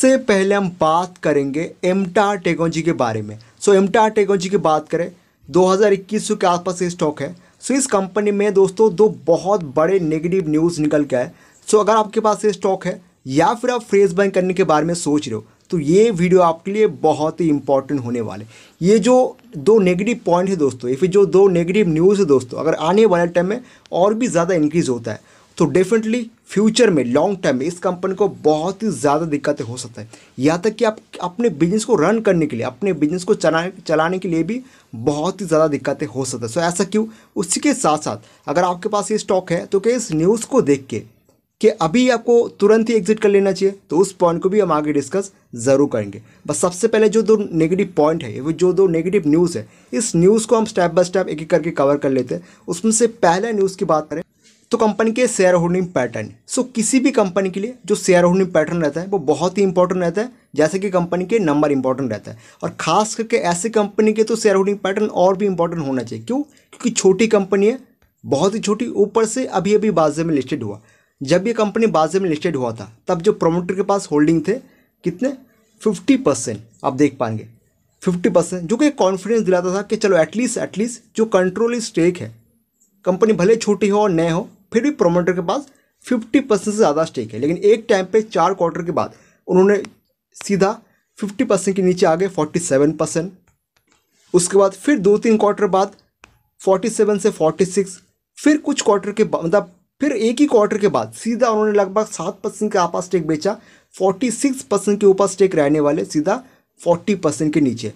सबसे पहले हम बात करेंगे एमटा टेक्नोलॉजी के बारे में सो एमटा टेक्नोलॉजी की बात करें 2021 के आसपास ये स्टॉक है सो इस कंपनी में दोस्तों दो बहुत बड़े नेगेटिव न्यूज़ निकल के आए सो अगर आपके पास ये स्टॉक है या फिर आप फ्रेज बैंक करने के बारे में सोच रहे हो तो ये वीडियो आपके लिए बहुत ही इंपॉर्टेंट होने वाले ये जो दो नेगेटिव पॉइंट है दोस्तों ये फिर जो दो नेगेटिव न्यूज़ है दोस्तों अगर आने वाले टाइम में और भी ज़्यादा इंक्रीज़ होता है तो डेफिनेटली फ्यूचर में लॉन्ग टर्म में इस कंपनी को बहुत ही ज़्यादा दिक्कतें हो सकता है यहाँ तक कि आप अपने बिजनेस को रन करने के लिए अपने बिजनेस को चलाने चलाने के लिए भी बहुत ही ज़्यादा दिक्कतें हो सकता है सो ऐसा क्यों उसी के साथ साथ अगर आपके पास ये स्टॉक है तो क्या इस न्यूज़ को देख के कि अभी आपको तुरंत ही एग्जिट कर लेना चाहिए तो उस पॉइंट को भी हम आगे डिस्कस ज़रूर करेंगे बस सबसे पहले जो दो नेगेटिव पॉइंट है वो जो दो नेगेटिव न्यूज़ है इस न्यूज़ को हम स्टेप बाय स्टेप एक एक करके कवर कर लेते हैं उसमें से पहला न्यूज़ की बात करें तो कंपनी के शेयर होल्डिंग पैटर्न सो किसी भी कंपनी के लिए जो शेयर होल्डिंग पैटर्न रहता है वो बहुत ही इंपॉर्टेंट रहता है जैसे कि कंपनी के नंबर इंपॉर्टेंट रहता है और खास करके ऐसी कंपनी के तो शेयर होल्डिंग पैटर्न और भी इंपॉर्टेंट होना चाहिए क्यों क्योंकि छोटी कंपनी है बहुत ही छोटी ऊपर से अभी अभी बाजे में लिस्टेड हुआ जब ये कंपनी बाजे में लिस्टेड हुआ था तब जो प्रोमोटर के पास होल्डिंग थे कितने फिफ्टी परसेंट आप देख पाएंगे फिफ्टी परसेंट जो कि कॉन्फिडेंस दिलाता था कि चलो एटलीस्ट एटलीस्ट जो कंट्रोल स्टेक है कंपनी भले छोटी हो और नए हो फिर भी प्रोमोटर के पास फिफ्टी परसेंट से ज़्यादा स्टेक है लेकिन एक टाइम पे चार क्वार्टर के बाद उन्होंने सीधा फिफ्टी परसेंट के नीचे आ गए फोर्टी सेवन परसेंट उसके बाद फिर दो तीन क्वार्टर बाद फोर्टी सेवन से फोर्टी सिक्स फिर कुछ क्वार्टर के बाद मतलब फिर एक ही क्वार्टर के बाद सीधा उन्होंने लगभग सात परसेंट के आपा स्टेक बेचा फोर्टी सिक्स परसेंट के ऊपर स्टेक रहने वाले सीधा फोर्टी परसेंट के नीचे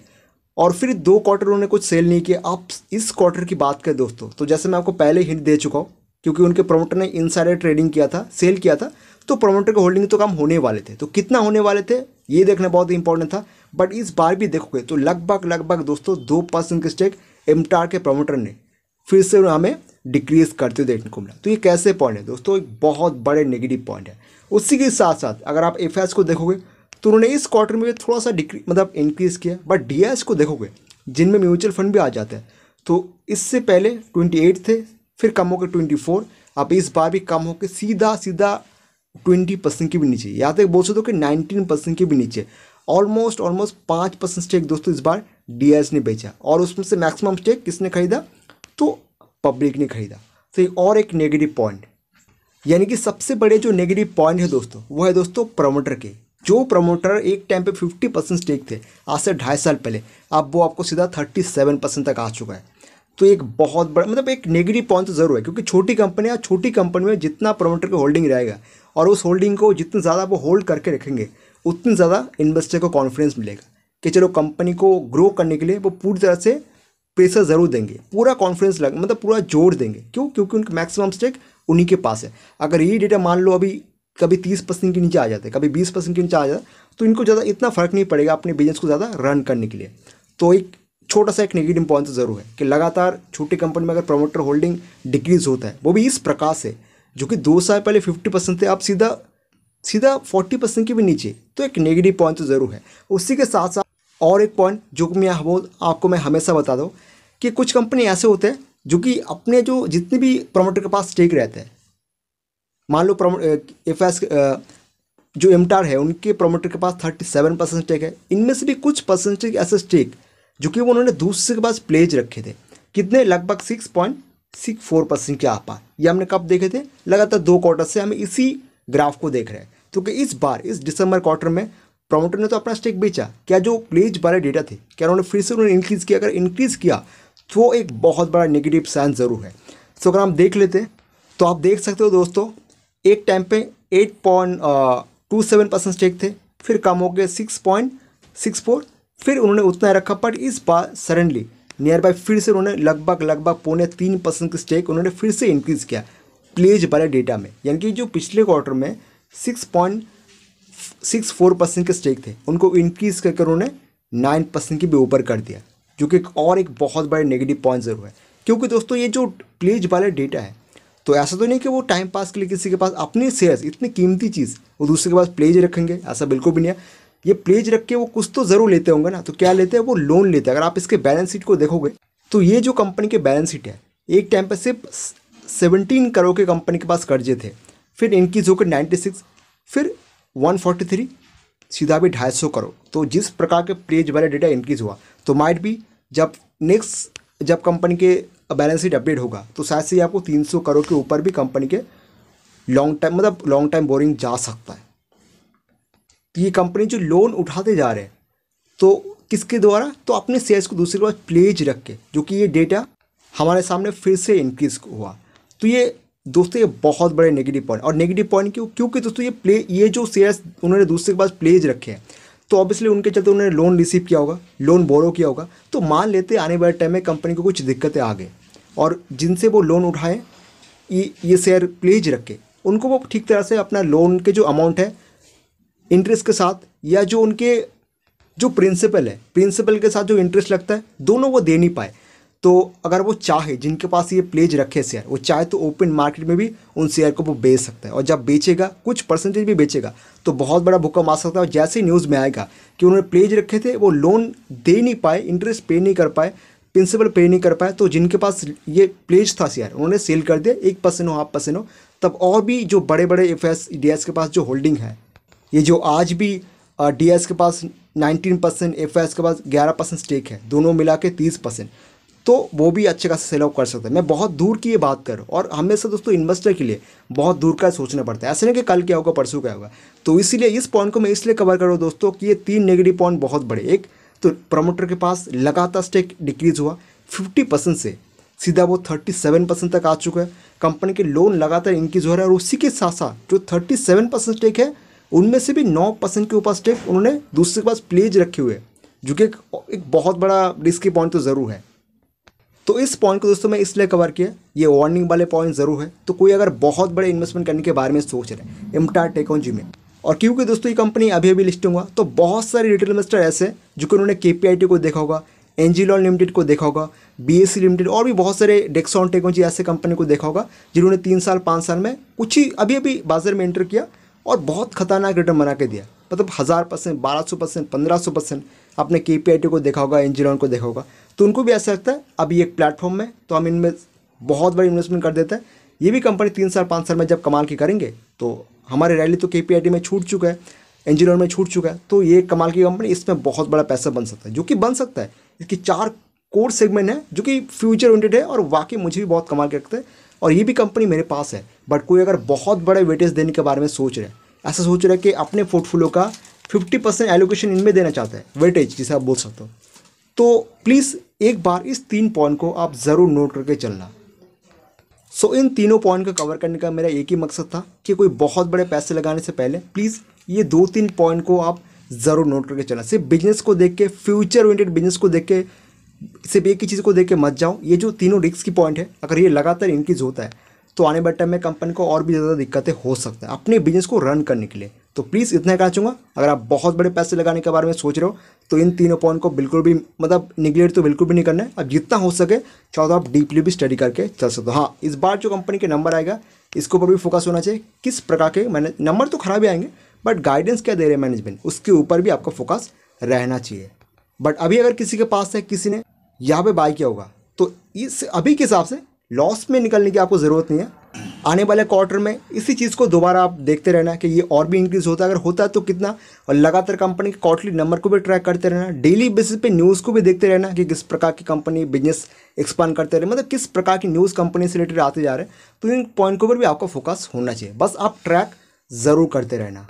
और फिर दो क्वार्टर उन्होंने कुछ सेल नहीं किया आप इस क्वार्टर की बात करें दोस्तों तो जैसे मैं आपको पहले हिंट दे चुका हूँ क्योंकि उनके प्रोमोटर ने सारे ट्रेडिंग किया था सेल किया था तो प्रोमोटर के होल्डिंग तो कम होने वाले थे तो कितना होने वाले थे ये देखना बहुत इंपॉर्टेंट था बट इस बार भी देखोगे तो लगभग लगभग दोस्तों दो परसेंट के स्टेक एमटार के प्रोमोटर ने फिर से हमें डिक्रीज करते हुए देखने को मिला तो ये कैसे पॉइंट है दोस्तों एक बहुत बड़े नेगेटिव पॉइंट है उसी के साथ साथ अगर आप एफ को देखोगे तो उन्होंने इस क्वार्टर में थोड़ा सा डिक्री मतलब इंक्रीज़ किया बट डी को देखोगे जिनमें म्यूचुअल फंड भी आ जाता है तो इससे पहले ट्वेंटी थे फिर कम होकर ट्वेंटी फोर अब इस बार भी कम होकर सीधा सीधा ट्वेंटी परसेंट के भी नीचे यहाँ तक बोल सकते हो कि नाइनटीन परसेंट के भी नीचे ऑलमोस्ट ऑलमोस्ट पाँच परसेंट स्टेक दोस्तों इस बार डी ने बेचा और उसमें से मैक्सिमम स्टेक किसने खरीदा तो पब्लिक ने खरीदा तो ये और एक नेगेटिव पॉइंट यानी कि सबसे बड़े जो नेगेटिव पॉइंट है दोस्तों वो है दोस्तों प्रमोटर के जो प्रमोटर एक टाइम पे 50 परसेंट स्टेक थे आज से ढाई साल पहले अब वो आपको सीधा 37 परसेंट तक आ चुका है तो एक बहुत बड़ा मतलब एक नेगेटिव पॉइंट तो जरूर है क्योंकि छोटी कंपनियाँ छोटी कंपनी में जितना प्रमोटर का होल्डिंग रहेगा और उस होल्डिंग को जितना ज़्यादा वो होल्ड करके रखेंगे उतना ज़्यादा इन्वेस्टर को कॉन्फिडेंस मिलेगा कि चलो कंपनी को ग्रो करने के लिए वो पूरी तरह से प्रेशर ज़रूर देंगे पूरा कॉन्फिडेंस लग मतलब पूरा जोर देंगे क्यों क्योंकि उनका मैक्सिमम स्टेक उन्हीं के पास है अगर ये डेटा मान लो अभी कभी तीस परसेंट के नीचे आ जाते कभी बीस परसेंट के नीचे आ जाता तो इनको ज़्यादा इतना फर्क नहीं पड़ेगा अपने बिजनेस को ज़्यादा रन करने के लिए तो एक छोटा सा एक नेगेटिव पॉइंट ज़रूर है कि लगातार छोटी कंपनी में अगर प्रमोटर होल्डिंग डिक्रीज होता है वो भी इस प्रकार से जो कि दो साल पहले फिफ्टी परसेंट थे अब सीधा सीधा फोर्टी परसेंट के भी नीचे तो एक नेगेटिव पॉइंट तो ज़रूर है उसी के साथ साथ और एक पॉइंट जो कि मैं बोल आपको मैं हमेशा बता दूँ कि कुछ कंपनी ऐसे होते हैं जो कि अपने जो जितने भी प्रमोटर के पास स्टेक रहते हैं मान लो एफ एस जो एमटार है उनके प्रमोटर के पास थर्टी सेवन परसेंट स्टेक है इनमें से भी कुछ परसेंटेज ऐसे स्टेक जो कि वो उन्होंने दूसरे के पास प्लेज रखे थे कितने लगभग six point six four percent के आपार ये हमने कब देखे थे लगातार दो क्वार्टर से हम इसी ग्राफ को देख रहे हैं तो कि इस बार इस दिसंबर क्वार्टर में प्रोमोटर ने तो अपना स्टेक बेचा क्या जो प्लेज बारे डेटा थे क्या उन्होंने फिर से उन्होंने इंक्रीज़ किया अगर इंक्रीज़ किया तो एक बहुत बड़ा नेगेटिव साइन ज़रूर है सो अगर हम देख लेते तो आप देख सकते हो दोस्तों एक टाइम पे eight point two seven percent stake थे फिर कम हो गए सिक्स पॉइंट सिक्स फोर फिर उन्होंने उतना ही रखा बट इस बार सडनली नियर बाय फिर से उन्होंने लगभग लगभग पौने तीन परसेंट की स्टेक उन्होंने फिर से इंक्रीज़ किया प्लेज वाले डेटा में यानी कि जो पिछले क्वार्टर में six point six four percent के स्टेक थे उनको इंक्रीज़ करके उन्होंने नाइन परसेंट के भी ऊपर कर दिया जो कि और एक बहुत बड़े नेगेटिव पॉइंट ज़रूर है क्योंकि दोस्तों ये जो प्लेज वाले डेटा है तो ऐसा तो नहीं कि वो टाइम पास के लिए किसी के पास अपने शेयर्स इतनी कीमती चीज़ वो दूसरे के पास प्लेज रखेंगे ऐसा बिल्कुल भी नहीं है ये प्लेज रख के वो कुछ तो ज़रूर लेते होंगे ना तो क्या लेते हैं वो लोन लेते हैं अगर आप इसके बैलेंस शीट को देखोगे तो ये जो कंपनी के बैलेंस शीट है एक टाइम पर सिर्फ सेवनटीन करोड़ के कंपनी के पास कर्जे थे फिर इनक्रीज होकर नाइन्टी सिक्स फिर वन फोर्टी थ्री सीधा भी ढाई सौ करोड़ तो जिस प्रकार के प्लेज वाला डेटा इंक्रीज हुआ तो माइट भी जब नेक्स्ट जब कंपनी के बैलेंस शीट अपडेट होगा तो शायद से आपको तीन सौ करोड़ के ऊपर भी कंपनी के लॉन्ग टाइम मतलब लॉन्ग टाइम बोरिंग जा सकता है ये कंपनी जो लोन उठाते जा रहे हैं तो किसके द्वारा तो अपने शेयर्स को दूसरे के पास प्लेज रख के जो कि ये डेटा हमारे सामने फिर से इंक्रीज हुआ तो ये दोस्तों ये बहुत बड़े नेगेटिव पॉइंट और नेगेटिव पॉइंट क्यों क्योंकि दोस्तों ये प्ले ये जो शेयर्स उन्होंने दूसरे के पास प्लेज रखे हैं तो ऑब्वियसली उनके चलते उन्होंने लोन रिसीव किया होगा लोन बोरो किया होगा तो मान लेते आने वाले टाइम में कंपनी को कुछ दिक्कतें आ गई और जिनसे वो लोन उठाएँ ये ये शेयर प्लेज रखे उनको वो ठीक तरह से अपना लोन के जो अमाउंट है इंटरेस्ट के साथ या जो उनके जो प्रिंसिपल है प्रिंसिपल के साथ जो इंटरेस्ट लगता है दोनों वो दे नहीं पाए तो अगर वो चाहे जिनके पास ये प्लेज रखे शेयर वो चाहे तो ओपन मार्केट में भी उन शेयर को वो बेच सकता है और जब बेचेगा कुछ परसेंटेज भी बेचेगा तो बहुत बड़ा भूकंप आ सकता है और जैसे ही न्यूज़ में आएगा कि उन्होंने प्लेज रखे थे वो लोन दे नहीं पाए इंटरेस्ट पे नहीं कर पाए प्रिंसिपल पे नहीं कर पाए तो जिनके पास ये प्लेज था शेयर उन्होंने सेल कर दिया एक परसेंट हो हाफ परसेंट हो तब और भी जो बड़े बड़े एफ एस के पास जो होल्डिंग है ये जो आज भी डी uh, के पास 19 परसेंट एफ के पास 11 परसेंट स्टेक है दोनों मिला के तीस परसेंट तो वो भी अच्छे खासा सेल आउट कर सकते हैं मैं बहुत दूर की ये बात कर रहा हूँ और हमेशा दोस्तों इन्वेस्टर के लिए बहुत दूर का सोचना पड़ता है ऐसे नहीं कि कल क्या होगा परसों क्या होगा तो इसीलिए इस पॉइंट को मैं इसलिए कवर कर रहा हूँ दोस्तों कि ये तीन नेगेटिव पॉइंट बहुत बड़े एक तो प्रमोटर के पास लगातार स्टेक डिक्रीज हुआ फिफ्टी परसेंट से सीधा वो थर्टी सेवन परसेंट तक आ चुका है कंपनी के लोन लगातार इंक्रीज हो रहा है और उसी के साथ साथ जो थर्टी सेवन परसेंट स्टेक है उनमें से भी नौ परसेंट के ऊपर स्टेक उन्होंने दूसरे के पास प्लेज रखे हुए जो कि एक बहुत बड़ा रिस्की पॉइंट तो ज़रूर है तो इस पॉइंट को दोस्तों मैं इसलिए कवर किया ये वार्निंग वाले पॉइंट ज़रूर है तो कोई अगर बहुत बड़े इन्वेस्टमेंट करने के बारे में सोच रहे हैं इमटा टेक्नोलॉजी में और क्योंकि दोस्तों ये कंपनी अभी अभी लिस्ट हुआ तो बहुत सारे रिटेल इन्वेस्टर ऐसे हैं जो कि उन्होंने के को देखा होगा एनजीलॉन लिमिटेड को देखा होगा बी लिमिटेड और भी बहुत सारे डेक्सॉन टेक्नोलॉजी ऐसे कंपनी को देखा होगा जिन्होंने तीन साल पाँच साल में कुछ ही अभी अभी बाजार में एंटर किया और बहुत खतरनाक रिटर्न बना के दिया मतलब हज़ार परसेंट बारह सौ परसेंट पंद्रह सौ परसेंट आपने के पी आई टी को देखा होगा एन को देखा होगा तो उनको भी ऐसा लगता है अभी एक प्लेटफॉर्म में तो हम इनमें बहुत बड़ी इन्वेस्टमेंट कर देते हैं ये भी कंपनी तीन साल पाँच साल में जब कमाल की करेंगे तो हमारे रैली तो के पी आई टी में छूट चुका है एन में छूट चुका है तो ये कमाल की कंपनी इसमें बहुत बड़ा पैसा बन सकता है जो कि बन सकता है इसकी चार कोर सेगमेंट है जो कि फ्यूचर ओरिएंटेड है और वाकई मुझे भी बहुत कमाल के रखते हैं और ये भी कंपनी मेरे पास है बट कोई अगर बहुत बड़े वेटेज देने के बारे में सोच रहे हैं ऐसा सोच रहे कि अपने पोर्टफोलियो का फिफ्टी परसेंट एलोकेशन इनमें देना चाहता है वेटेज जिसे आप बोल सकते हो तो प्लीज़ एक बार इस तीन पॉइंट को आप ज़रूर नोट करके चलना सो so, इन तीनों पॉइंट को कवर करने का मेरा एक ही मकसद था कि कोई बहुत बड़े पैसे लगाने से पहले प्लीज़ ये दो तीन पॉइंट को आप ज़रूर नोट करके चलना सिर्फ बिजनेस को देख के फ्यूचर ओरिएंटेड बिजनेस को देख के सिर्फ एक ही चीज़ को देख के मत जाओ ये जो तीनों रिक्स की पॉइंट है अगर ये लगातार इंक्रीज होता है तो आने वाले टाइम में कंपनी को और भी ज़्यादा दिक्कतें हो सकता है अपने बिजनेस को रन करने के लिए तो प्लीज़ इतना कहना चाहूँगा अगर आप बहुत बड़े पैसे लगाने के बारे में सोच रहे हो तो इन तीनों पॉइंट को बिल्कुल भी मतलब निगलेट तो बिल्कुल भी नहीं करना है अब जितना हो सके चाहो तो आप डीपली भी स्टडी करके चल सकते हो हाँ इस बार जो कंपनी के नंबर आएगा इसके ऊपर भी फोकस होना चाहिए किस प्रकार के मैंने नंबर तो खराब ही आएंगे बट गाइडेंस क्या दे रहे हैं मैनेजमेंट उसके ऊपर भी आपका फोकस रहना चाहिए बट अभी अगर किसी के पास है किसी ने यहाँ पे बाई किया होगा तो इस अभी के हिसाब से लॉस में निकलने की आपको ज़रूरत नहीं है आने वाले क्वार्टर में इसी चीज़ को दोबारा आप देखते रहना कि ये और भी इंक्रीज़ होता है अगर होता है तो कितना और लगातार कंपनी के क्वार्टरली नंबर को भी ट्रैक करते रहना डेली बेसिस पे न्यूज़ को भी देखते रहना कि किस प्रकार की कंपनी बिजनेस एक्सपांड करते रहे मतलब किस प्रकार की न्यूज़ कंपनी से रिलेटेड आते जा रहे हैं तो इन पॉइंट के ऊपर भी आपका फोकस होना चाहिए बस आप ट्रैक ज़रूर करते रहना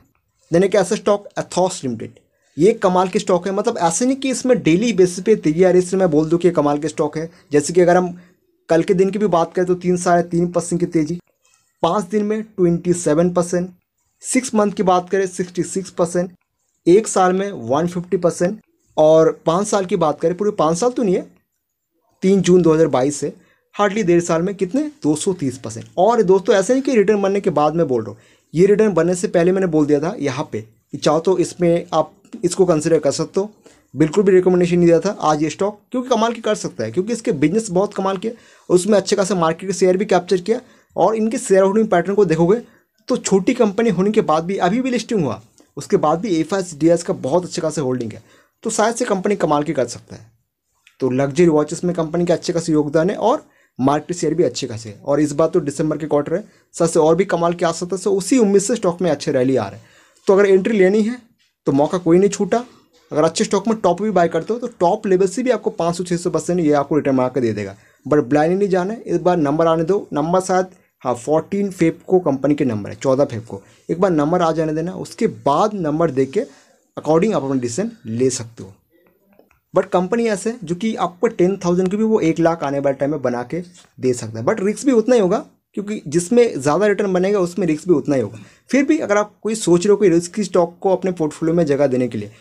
देने के ऐसा स्टॉक एथॉस लिमिटेड ये कमाल की स्टॉक है मतलब ऐसे नहीं कि इसमें डेली बेसिस पे तेजी आ रही है इसलिए मैं बोल दूँ कि ये कमाल के स्टॉक है जैसे कि अगर हम कल के दिन की भी बात करें तो तीन साढ़े तीन परसेंट की तेजी पाँच दिन में twenty seven percent six month की बात करें सिक्सटी सिक्स परसेंट एक साल में वन फिफ्टी परसेंट और पाँच साल की बात करें पूरे पाँच साल तो नहीं है तीन जून दो हज़ार बाईस से हार्डली डेढ़ साल में कितने दो सौ तीस परसेंट और दोस्तों ऐसे नहीं कि रिटर्न बनने के बाद मैं बोल रहा हूँ ये रिटर्न बनने से पहले मैंने बोल दिया था यहाँ पे कि चाहो तो इसमें आप इसको कंसिडर कर सकते हो बिल्कुल भी रिकमेंडेशन नहीं दिया था आज ये स्टॉक क्योंकि कमाल की कर सकता है क्योंकि इसके बिजनेस बहुत कमाल के उसमें अच्छे खासा मार्केट के शेयर भी कैप्चर किया और इनके शेयर होल्डिंग पैटर्न को देखोगे तो छोटी कंपनी होने के बाद भी अभी भी लिस्टिंग हुआ उसके बाद भी एफ एस का बहुत अच्छे खासे होल्डिंग है तो शायद से कंपनी कमाल की कर सकता है तो लग्जरी वॉचेस में कंपनी के अच्छे खासे योगदान है और मार्केट शेयर भी अच्छे खासे और इस बार तो दिसंबर के क्वार्टर है सबसे और भी कमाल के आ सकता है सो तो उसी उम्मीद से स्टॉक में अच्छे रैली आ रहे हैं तो अगर एंट्री लेनी है तो मौका कोई नहीं छूटा अगर अच्छे स्टॉक में टॉप भी बाय करते हो तो टॉप लेवल से भी आपको पाँच सौ छः सौ परसेंट ये आपको रिटर्न मार के दे देगा बट ब्लाइंड नहीं जाना है इस बार नंबर आने दो नंबर शायद हाँ फोर्टीन फेब को कंपनी के नंबर है चौदह फेब को एक बार नंबर आ जाने देना उसके बाद नंबर दे के अकॉर्डिंग आप अपना डिसीजन ले सकते हो बट कंपनी ऐसे है जो कि आपको टेन थाउजेंड की भी वो एक लाख आने वाले टाइम में बना के दे सकता है बट रिस्क भी उतना ही होगा क्योंकि जिसमें ज़्यादा रिटर्न बनेगा उसमें रिस्क भी उतना ही होगा फिर भी अगर आप कोई सोच रहे हो कोई रिस्की स्टॉक को अपने पोर्टफोलियो में जगह देने के लिए